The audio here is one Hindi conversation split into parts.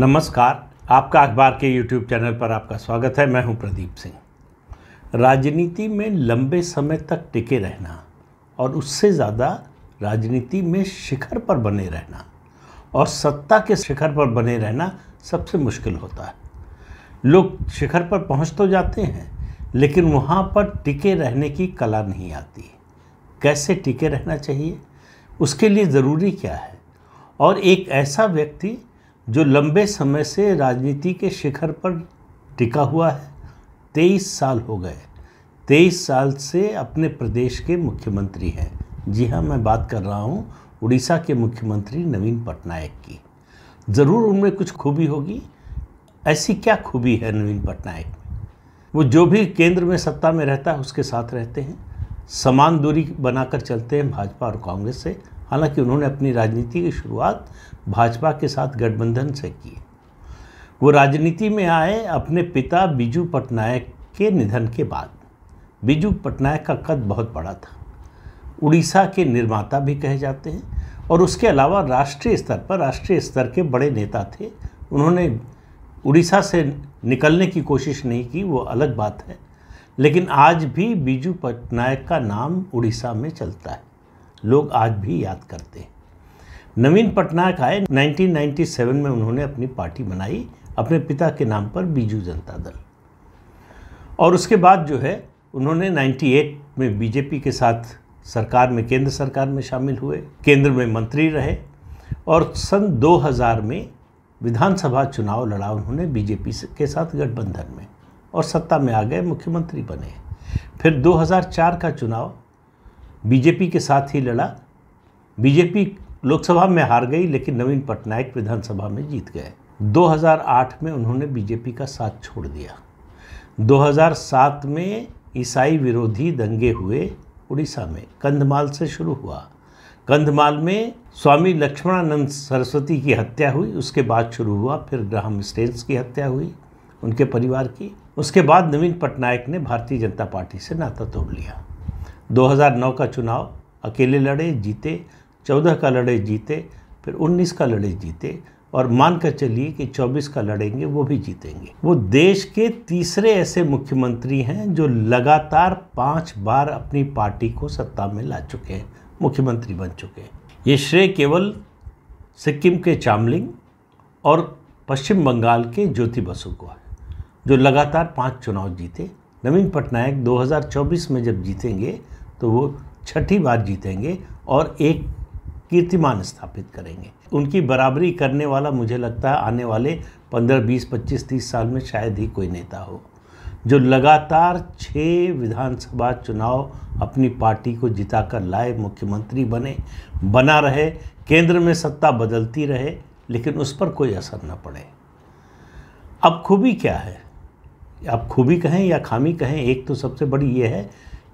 नमस्कार आपका अखबार के यूट्यूब चैनल पर आपका स्वागत है मैं हूं प्रदीप सिंह राजनीति में लंबे समय तक टिके रहना और उससे ज़्यादा राजनीति में शिखर पर बने रहना और सत्ता के शिखर पर बने रहना सबसे मुश्किल होता है लोग शिखर पर पहुंच तो जाते हैं लेकिन वहाँ पर टिके रहने की कला नहीं आती कैसे टिके रहना चाहिए उसके लिए ज़रूरी क्या है और एक ऐसा व्यक्ति जो लंबे समय से राजनीति के शिखर पर टिका हुआ है तेईस साल हो गए तेईस साल से अपने प्रदेश के मुख्यमंत्री हैं जी हाँ मैं बात कर रहा हूँ उड़ीसा के मुख्यमंत्री नवीन पटनायक की ज़रूर उनमें कुछ खूबी होगी ऐसी क्या खूबी है नवीन पटनायक वो जो भी केंद्र में सत्ता में रहता है उसके साथ रहते हैं समान दूरी बनाकर चलते हैं भाजपा और कांग्रेस से हालांकि उन्होंने अपनी राजनीति की शुरुआत भाजपा के साथ गठबंधन से की वो राजनीति में आए अपने पिता बिजू पटनायक के निधन के बाद बिजू पटनायक का कद बहुत बड़ा था उड़ीसा के निर्माता भी कहे जाते हैं और उसके अलावा राष्ट्रीय स्तर पर राष्ट्रीय स्तर के बड़े नेता थे उन्होंने उड़ीसा से निकलने की कोशिश नहीं की वो अलग बात है लेकिन आज भी बीजू पटनायक का नाम उड़ीसा में चलता है लोग आज भी याद करते हैं नवीन पटनायक आए 1997 में उन्होंने अपनी पार्टी बनाई अपने पिता के नाम पर बीजू जनता दल और उसके बाद जो है उन्होंने 98 में बीजेपी के साथ सरकार में केंद्र सरकार में शामिल हुए केंद्र में मंत्री रहे और सन 2000 में विधानसभा चुनाव लड़ा उन्होंने बीजेपी के साथ गठबंधन में और सत्ता में आ गए मुख्यमंत्री बने फिर 2004 का चुनाव बीजेपी के साथ ही लड़ा बीजेपी लोकसभा में हार गई लेकिन नवीन पटनायक विधानसभा में जीत गए 2008 में उन्होंने बीजेपी का साथ छोड़ दिया 2007 में ईसाई विरोधी दंगे हुए उड़ीसा में कंधमाल से शुरू हुआ कंधमाल में स्वामी लक्ष्मणानंद सरस्वती की हत्या हुई उसके बाद शुरू हुआ फिर ग्राहम स्टेन्स की हत्या हुई उनके परिवार की उसके बाद नवीन पटनायक ने भारतीय जनता पार्टी से नाता तोड़ लिया 2009 का चुनाव अकेले लड़े जीते 14 का लड़े जीते फिर 19 का लड़े जीते और मान कर चलिए कि 24 का लड़ेंगे वो भी जीतेंगे वो देश के तीसरे ऐसे मुख्यमंत्री हैं जो लगातार पाँच बार अपनी पार्टी को सत्ता में ला चुके हैं मुख्यमंत्री बन चुके हैं ये श्रेय केवल सिक्किम के चामलिंग और पश्चिम बंगाल के ज्योति बसु को है जो लगातार पाँच चुनाव जीते नवीन पटनायक 2024 में जब जीतेंगे तो वो छठी बार जीतेंगे और एक कीर्तिमान स्थापित करेंगे उनकी बराबरी करने वाला मुझे लगता है आने वाले 15, 20, 25, 30 साल में शायद ही कोई नेता हो जो लगातार छः विधानसभा चुनाव अपनी पार्टी को जिता कर लाए मुख्यमंत्री बने बना रहे केंद्र में सत्ता बदलती रहे लेकिन उस पर कोई असर न पड़े अब खूबी क्या है आप खूबी कहें या खामी कहें एक तो सबसे बड़ी ये है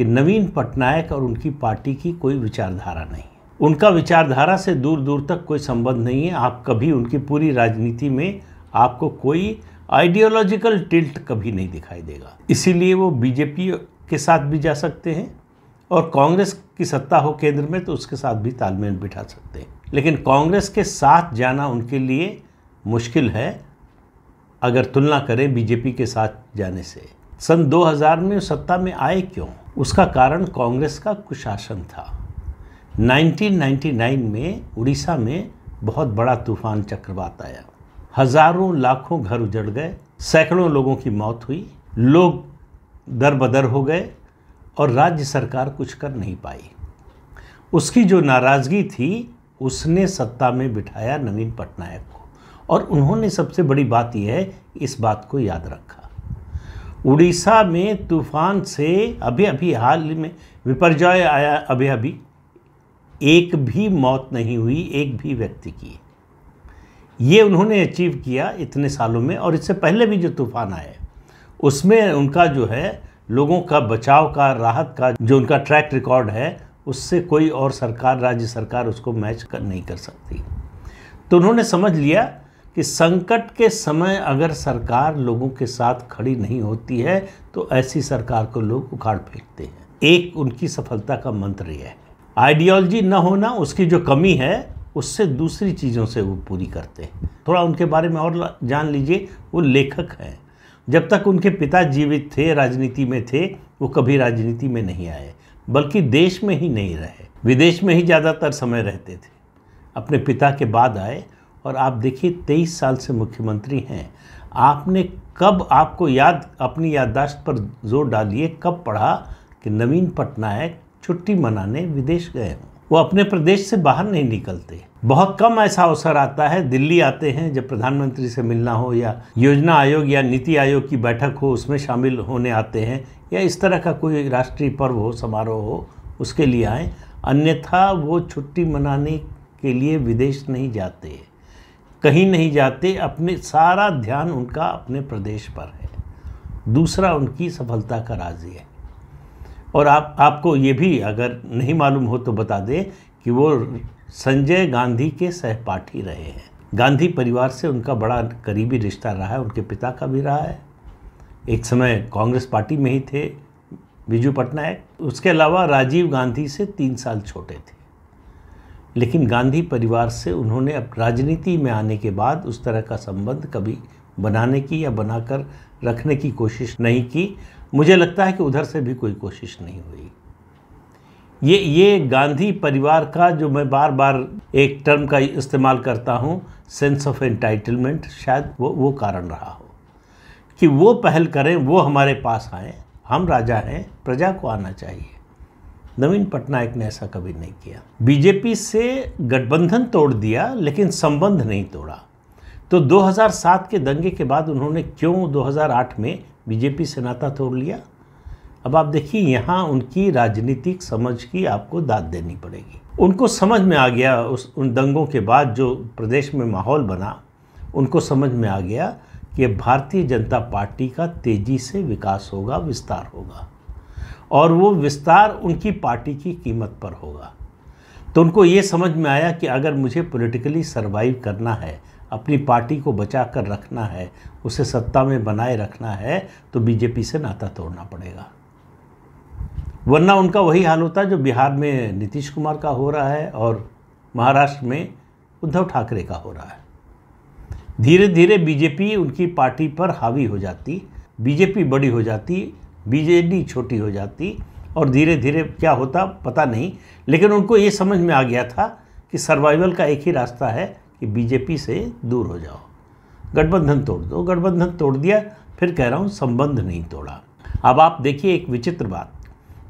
कि नवीन पटनायक और उनकी पार्टी की कोई विचारधारा नहीं उनका विचारधारा से दूर दूर तक कोई संबंध नहीं है आप कभी उनकी पूरी राजनीति में आपको कोई आइडियोलॉजिकल टिल्ट कभी नहीं दिखाई देगा इसीलिए वो बीजेपी के साथ भी जा सकते हैं और कांग्रेस की सत्ता हो केंद्र में तो उसके साथ भी तालमेल बिठा सकते हैं लेकिन कांग्रेस के साथ जाना उनके लिए मुश्किल है अगर तुलना करें बीजेपी के साथ जाने से सन 2000 में सत्ता में आए क्यों उसका कारण कांग्रेस का कुशासन था 1999 में उड़ीसा में बहुत बड़ा तूफान चक्रवात आया हजारों लाखों घर उजड़ गए सैकड़ों लोगों की मौत हुई लोग दर बदर हो गए और राज्य सरकार कुछ कर नहीं पाई उसकी जो नाराज़गी थी उसने सत्ता में बिठाया नवीन पटनायक को और उन्होंने सबसे बड़ी बात यह है इस बात को याद रखा उड़ीसा में तूफान से अभी अभी हाल में विपर्जय आया अभी अभी एक भी मौत नहीं हुई एक भी व्यक्ति की ये उन्होंने अचीव किया इतने सालों में और इससे पहले भी जो तूफान आए उसमें उनका जो है लोगों का बचाव का राहत का जो उनका ट्रैक रिकॉर्ड है उससे कोई और सरकार राज्य सरकार उसको मैच कर नहीं कर सकती तो उन्होंने समझ लिया कि संकट के समय अगर सरकार लोगों के साथ खड़ी नहीं होती है तो ऐसी सरकार को लोग उखाड़ फेंकते हैं एक उनकी सफलता का मंत्र यह है आइडियोलॉजी न होना उसकी जो कमी है उससे दूसरी चीज़ों से वो पूरी करते हैं थोड़ा उनके बारे में और जान लीजिए वो लेखक हैं जब तक उनके पिता जीवित थे राजनीति में थे वो कभी राजनीति में नहीं आए बल्कि देश में ही नहीं रहे विदेश में ही ज़्यादातर समय रहते थे अपने पिता के बाद आए और आप देखिए तेईस साल से मुख्यमंत्री हैं आपने कब आपको याद अपनी याददाश्त पर जोर डालिए कब पढ़ा कि नवीन पटनायक छुट्टी मनाने विदेश गए हों वो अपने प्रदेश से बाहर नहीं निकलते बहुत कम ऐसा अवसर आता है दिल्ली आते हैं जब प्रधानमंत्री से मिलना हो या योजना आयोग या नीति आयोग की बैठक हो उसमें शामिल होने आते हैं या इस तरह का कोई राष्ट्रीय पर्व हो समारोह हो उसके लिए आए अन्यथा वो छुट्टी मनाने के लिए विदेश नहीं जाते कहीं नहीं जाते अपने सारा ध्यान उनका अपने प्रदेश पर है दूसरा उनकी सफलता का राज है और आप आपको ये भी अगर नहीं मालूम हो तो बता दें कि वो संजय गांधी के सहपाठी रहे हैं गांधी परिवार से उनका बड़ा करीबी रिश्ता रहा है उनके पिता का भी रहा है एक समय कांग्रेस पार्टी में ही थे बिजू पटनायक उसके अलावा राजीव गांधी से तीन साल छोटे थे लेकिन गांधी परिवार से उन्होंने अब राजनीति में आने के बाद उस तरह का संबंध कभी बनाने की या बनाकर रखने की कोशिश नहीं की मुझे लगता है कि उधर से भी कोई कोशिश नहीं हुई ये ये गांधी परिवार का जो मैं बार बार एक टर्म का इस्तेमाल करता हूँ सेंस ऑफ एंटाइटलमेंट शायद वो वो कारण रहा हो कि वो पहल करें वो हमारे पास आएँ हम राजा हैं प्रजा को आना चाहिए नवीन पटनायक ने ऐसा कभी नहीं किया बीजेपी से गठबंधन तोड़ दिया लेकिन संबंध नहीं तोड़ा तो 2007 के दंगे के बाद उन्होंने क्यों 2008 में बीजेपी से नाता तोड़ लिया अब आप देखिए यहाँ उनकी राजनीतिक समझ की आपको दाद देनी पड़ेगी उनको समझ में आ गया उस उन दंगों के बाद जो प्रदेश में माहौल बना उनको समझ में आ गया कि भारतीय जनता पार्टी का तेज़ी से विकास होगा विस्तार होगा और वो विस्तार उनकी पार्टी की कीमत पर होगा तो उनको ये समझ में आया कि अगर मुझे पॉलिटिकली सरवाइव करना है अपनी पार्टी को बचा कर रखना है उसे सत्ता में बनाए रखना है तो बीजेपी से नाता तोड़ना पड़ेगा वरना उनका वही हाल होता जो बिहार में नीतीश कुमार का हो रहा है और महाराष्ट्र में उद्धव ठाकरे का हो रहा है धीरे धीरे बीजेपी उनकी पार्टी पर हावी हो जाती बीजेपी बड़ी हो जाती बीजेडी छोटी हो जाती और धीरे धीरे क्या होता पता नहीं लेकिन उनको ये समझ में आ गया था कि सर्वाइवल का एक ही रास्ता है कि बीजेपी से दूर हो जाओ गठबंधन तोड़ दो गठबंधन तोड़ दिया फिर कह रहा हूँ संबंध नहीं तोड़ा अब आप देखिए एक विचित्र बात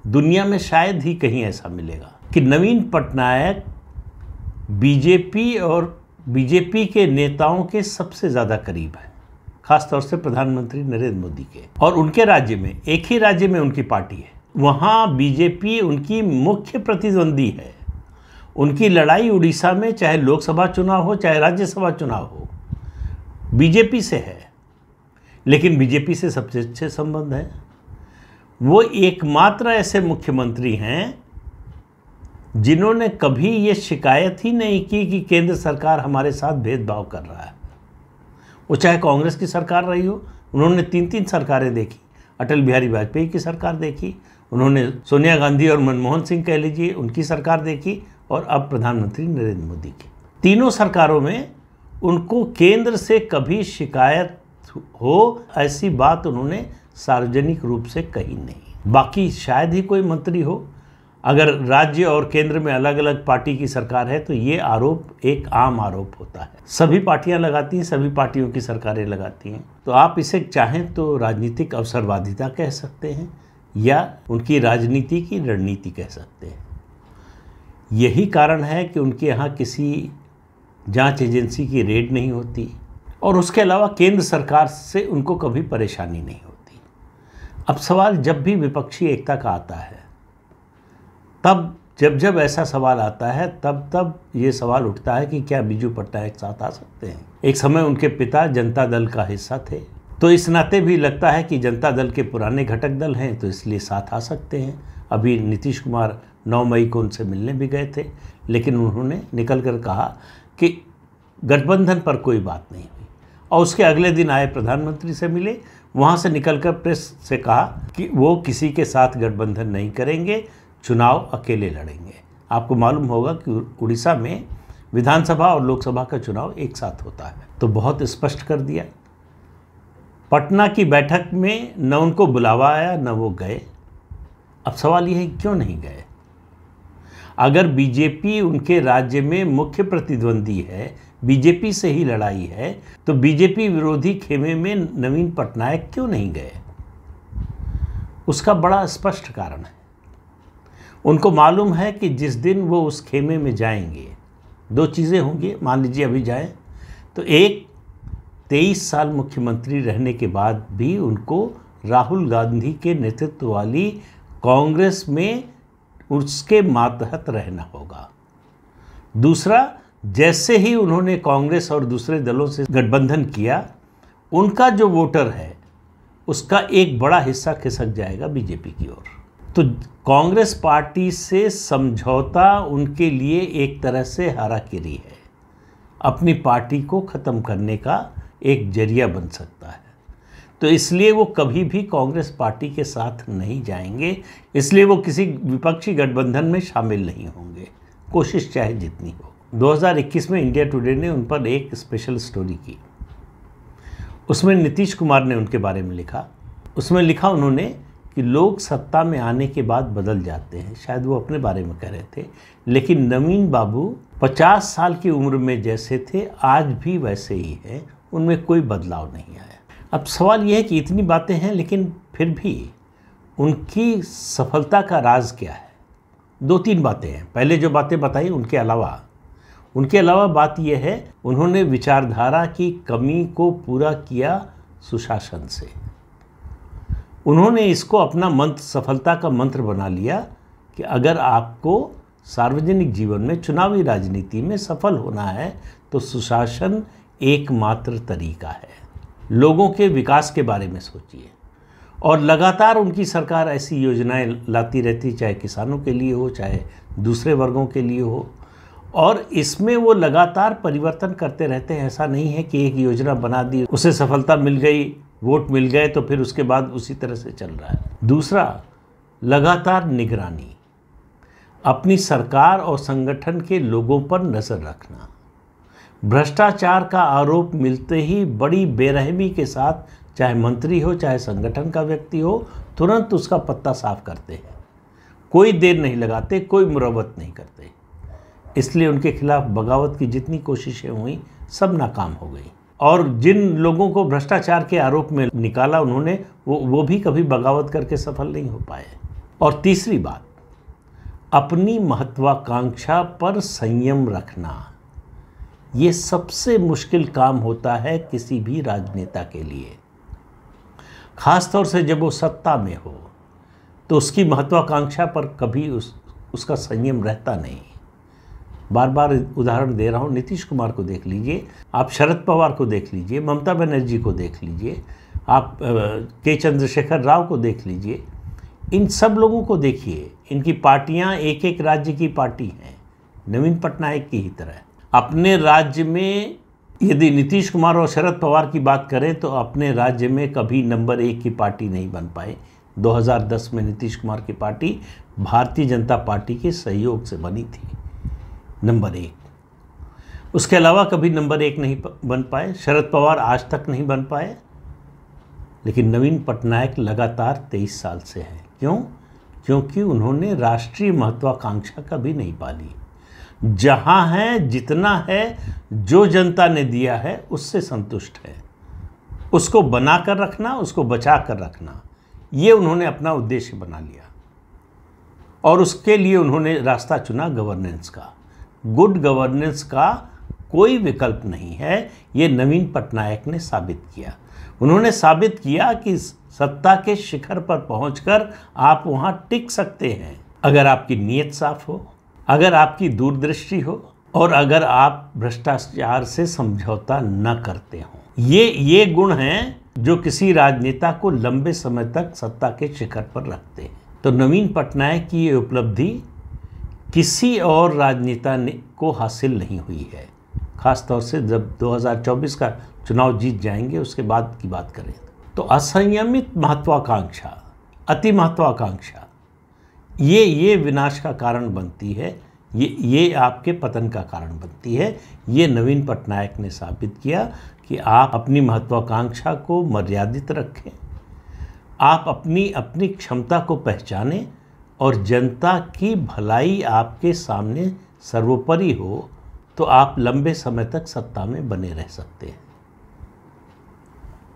दुनिया में शायद ही कहीं ऐसा मिलेगा कि नवीन पटनायक बीजेपी और बीजेपी के नेताओं के सबसे ज़्यादा करीब है खासतौर से प्रधानमंत्री नरेंद्र मोदी के और उनके राज्य में एक ही राज्य में उनकी पार्टी है वहाँ बीजेपी उनकी मुख्य प्रतिद्वंदी है उनकी लड़ाई उड़ीसा में चाहे लोकसभा चुनाव हो चाहे राज्यसभा चुनाव हो बीजेपी से है लेकिन बीजेपी से सबसे अच्छे संबंध हैं वो एकमात्र ऐसे मुख्यमंत्री हैं जिन्होंने कभी ये शिकायत ही नहीं की कि केंद्र सरकार हमारे साथ भेदभाव कर रहा है वो चाहे कांग्रेस की सरकार रही हो उन्होंने तीन तीन सरकारें देखी अटल बिहारी वाजपेयी की सरकार देखी उन्होंने सोनिया गांधी और मनमोहन सिंह कह लीजिए उनकी सरकार देखी और अब प्रधानमंत्री नरेंद्र मोदी की तीनों सरकारों में उनको केंद्र से कभी शिकायत हो ऐसी बात उन्होंने सार्वजनिक रूप से कही नहीं बाकी शायद ही कोई मंत्री हो अगर राज्य और केंद्र में अलग अलग पार्टी की सरकार है तो ये आरोप एक आम आरोप होता है सभी पार्टियां लगाती हैं सभी पार्टियों की सरकारें लगाती हैं तो आप इसे चाहें तो राजनीतिक अवसरवादिता कह सकते हैं या उनकी राजनीति की रणनीति कह सकते हैं यही कारण है कि उनके यहाँ किसी जांच एजेंसी की रेड नहीं होती और उसके अलावा केंद्र सरकार से उनको कभी परेशानी नहीं होती अब सवाल जब भी विपक्षी एकता का आता है तब जब जब ऐसा सवाल आता है तब तब ये सवाल उठता है कि क्या बिजू पटनायक साथ आ सकते हैं एक समय उनके पिता जनता दल का हिस्सा थे तो इस नाते भी लगता है कि जनता दल के पुराने घटक दल हैं तो इसलिए साथ आ सकते हैं अभी नीतीश कुमार 9 मई को उनसे मिलने भी गए थे लेकिन उन्होंने निकल कर कहा कि गठबंधन पर कोई बात नहीं हुई और उसके अगले दिन आए प्रधानमंत्री से मिले वहाँ से निकलकर प्रेस से कहा कि वो किसी के साथ गठबंधन नहीं करेंगे चुनाव अकेले लड़ेंगे आपको मालूम होगा कि उड़ीसा में विधानसभा और लोकसभा का चुनाव एक साथ होता है तो बहुत स्पष्ट कर दिया पटना की बैठक में न उनको बुलावा आया न वो गए अब सवाल यह है क्यों नहीं गए अगर बीजेपी उनके राज्य में मुख्य प्रतिद्वंदी है बीजेपी से ही लड़ाई है तो बीजेपी विरोधी खेमे में नवीन पटनायक क्यों नहीं गए उसका बड़ा स्पष्ट कारण है उनको मालूम है कि जिस दिन वो उस खेमे में जाएंगे दो चीज़ें होंगी मान लीजिए अभी जाए तो एक तेईस साल मुख्यमंत्री रहने के बाद भी उनको राहुल गांधी के नेतृत्व वाली कांग्रेस में उसके मातहत रहना होगा दूसरा जैसे ही उन्होंने कांग्रेस और दूसरे दलों से गठबंधन किया उनका जो वोटर है उसका एक बड़ा हिस्सा खिसक जाएगा बीजेपी की ओर तो कांग्रेस पार्टी से समझौता उनके लिए एक तरह से किरी है अपनी पार्टी को ख़त्म करने का एक जरिया बन सकता है तो इसलिए वो कभी भी कांग्रेस पार्टी के साथ नहीं जाएंगे इसलिए वो किसी विपक्षी गठबंधन में शामिल नहीं होंगे कोशिश चाहे जितनी हो 2021 में इंडिया टुडे ने उन पर एक स्पेशल स्टोरी की उसमें नीतीश कुमार ने उनके बारे में लिखा उसमें लिखा उन्होंने कि लोग सत्ता में आने के बाद बदल जाते हैं शायद वो अपने बारे में कह रहे थे लेकिन नवीन बाबू 50 साल की उम्र में जैसे थे आज भी वैसे ही हैं उनमें कोई बदलाव नहीं आया अब सवाल यह है कि इतनी बातें हैं लेकिन फिर भी उनकी सफलता का राज क्या है दो तीन बातें हैं पहले जो बातें बताई उनके अलावा उनके अलावा बात यह है उन्होंने विचारधारा की कमी को पूरा किया सुशासन से उन्होंने इसको अपना मंत्र सफलता का मंत्र बना लिया कि अगर आपको सार्वजनिक जीवन में चुनावी राजनीति में सफल होना है तो सुशासन एकमात्र तरीका है लोगों के विकास के बारे में सोचिए और लगातार उनकी सरकार ऐसी योजनाएं लाती रहती चाहे किसानों के लिए हो चाहे दूसरे वर्गों के लिए हो और इसमें वो लगातार परिवर्तन करते रहते हैं ऐसा नहीं है कि एक योजना बना दी उसे सफलता मिल गई वोट मिल गए तो फिर उसके बाद उसी तरह से चल रहा है दूसरा लगातार निगरानी अपनी सरकार और संगठन के लोगों पर नज़र रखना भ्रष्टाचार का आरोप मिलते ही बड़ी बेरहमी के साथ चाहे मंत्री हो चाहे संगठन का व्यक्ति हो तुरंत उसका पत्ता साफ करते हैं कोई देर नहीं लगाते कोई मुरवत नहीं करते इसलिए उनके खिलाफ बगावत की जितनी कोशिशें हुई सब नाकाम हो गई और जिन लोगों को भ्रष्टाचार के आरोप में निकाला उन्होंने वो वो भी कभी बगावत करके सफल नहीं हो पाए और तीसरी बात अपनी महत्वाकांक्षा पर संयम रखना ये सबसे मुश्किल काम होता है किसी भी राजनेता के लिए खासतौर से जब वो सत्ता में हो तो उसकी महत्वाकांक्षा पर कभी उस उसका संयम रहता नहीं बार बार उदाहरण दे रहा हूँ नीतीश कुमार को देख लीजिए आप शरद पवार को देख लीजिए ममता बनर्जी को देख लीजिए आप के चंद्रशेखर राव को देख लीजिए इन सब लोगों को देखिए इनकी पार्टियाँ एक एक राज्य की पार्टी हैं नवीन पटनायक की ही तरह अपने राज्य में यदि नीतीश कुमार और शरद पवार की बात करें तो अपने राज्य में कभी नंबर एक की पार्टी नहीं बन पाए 2010 में नीतीश कुमार की पार्टी भारतीय जनता पार्टी के सहयोग से बनी थी नंबर एक उसके अलावा कभी नंबर एक नहीं बन पाए शरद पवार आज तक नहीं बन पाए लेकिन नवीन पटनायक लगातार तेईस साल से हैं क्यों क्योंकि उन्होंने राष्ट्रीय महत्वाकांक्षा कभी नहीं पाली जहाँ है जितना है जो जनता ने दिया है उससे संतुष्ट है उसको बना कर रखना उसको बचा कर रखना ये उन्होंने अपना उद्देश्य बना लिया और उसके लिए उन्होंने रास्ता चुना गवर्नेंस का गुड गवर्नेंस का कोई विकल्प नहीं है ये नवीन पटनायक ने साबित किया उन्होंने साबित किया कि सत्ता के शिखर पर पहुंचकर आप वहां टिक सकते हैं अगर आपकी नीयत साफ हो अगर आपकी दूरदृष्टि हो और अगर आप भ्रष्टाचार से समझौता न करते हो ये ये गुण हैं जो किसी राजनेता को लंबे समय तक सत्ता के शिखर पर रखते हैं तो नवीन पटनायक की ये उपलब्धि किसी और राजनेता ने को हासिल नहीं हुई है खासतौर से जब 2024 का चुनाव जीत जाएंगे उसके बाद की बात करें तो असंयमित महत्वाकांक्षा अति महत्वाकांक्षा ये ये विनाश का कारण बनती है ये ये आपके पतन का कारण बनती है ये नवीन पटनायक ने साबित किया कि आप अपनी महत्वाकांक्षा को मर्यादित रखें आप अपनी अपनी क्षमता को पहचानें और जनता की भलाई आपके सामने सर्वोपरि हो तो आप लंबे समय तक सत्ता में बने रह सकते हैं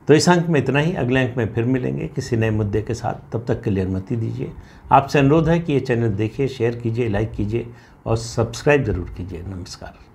तो इस अंक में इतना ही अगले अंक में फिर मिलेंगे किसी नए मुद्दे के साथ तब तक के लिए अनुमति दीजिए आपसे अनुरोध है कि ये चैनल देखिए शेयर कीजिए लाइक कीजिए और सब्सक्राइब जरूर कीजिए नमस्कार